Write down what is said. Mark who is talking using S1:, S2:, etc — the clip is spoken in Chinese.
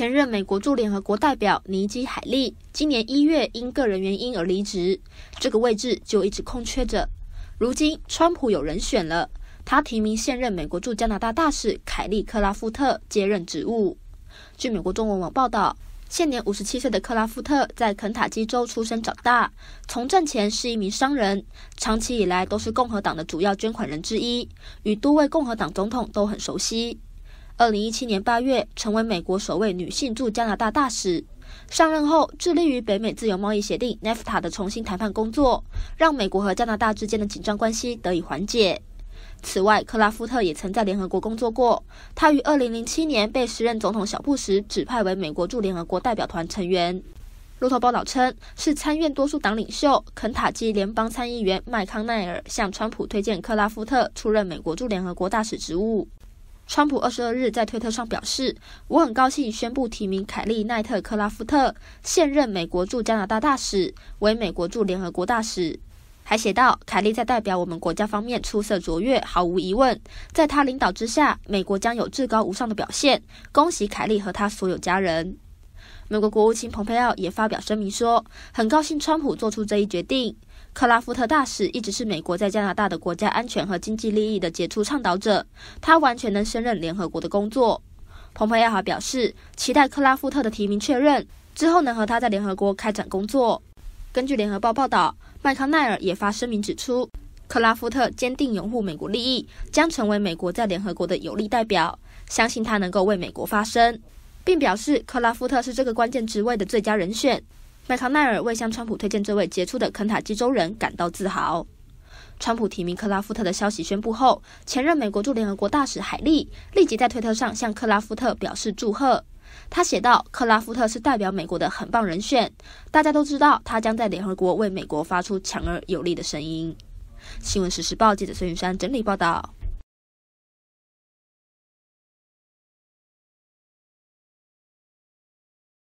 S1: 前任美国驻联合国代表尼基·海利今年一月因个人原因而离职，这个位置就一直空缺着。如今，川普有人选了，他提名现任美国驻加拿大大使凯利·克拉夫特接任职务。据美国中文网报道，现年五十七岁的克拉夫特在肯塔基州出生长大，从政前是一名商人，长期以来都是共和党的主要捐款人之一，与多位共和党总统都很熟悉。二零一七年八月，成为美国首位女性驻加拿大大使。上任后，致力于北美自由贸易协定 （NAFTA） 的重新谈判工作，让美国和加拿大之间的紧张关系得以缓解。此外，克拉夫特也曾在联合国工作过。他于二零零七年被时任总统小布什指派为美国驻联合国代表团成员。路透报道称，是参院多数党领袖、肯塔基联邦参议员麦康奈尔向川普推荐克拉夫特出任美国驻联合国大使职务。川普二十二日在推特上表示：“我很高兴宣布提名凯利·奈特·克拉夫特，现任美国驻加拿大大使，为美国驻联合国大使。”还写道：“凯利在代表我们国家方面出色卓越，毫无疑问，在他领导之下，美国将有至高无上的表现。恭喜凯利和他所有家人。”美国国务卿蓬佩奥也发表声明说：“很高兴川普做出这一决定。克拉夫特大使一直是美国在加拿大的国家安全和经济利益的杰出倡导者，他完全能胜任联合国的工作。”蓬佩奥还表示：“期待克拉夫特的提名确认之后，能和他在联合国开展工作。”根据《联合报》报道，麦康奈尔也发声明指出：“克拉夫特坚定拥护美国利益，将成为美国在联合国的有力代表，相信他能够为美国发声。”并表示克拉夫特是这个关键职位的最佳人选。麦康奈尔为向川普推荐这位杰出的肯塔基州人感到自豪。川普提名克拉夫特的消息宣布后，前任美国驻联合国大使海利立即在推特上向克拉夫特表示祝贺。他写道：“克拉夫特是代表美国的很棒人选。大家都知道，他将在联合国为美国发出强而有力的声音。”新闻实时报，记者孙云山整理报道。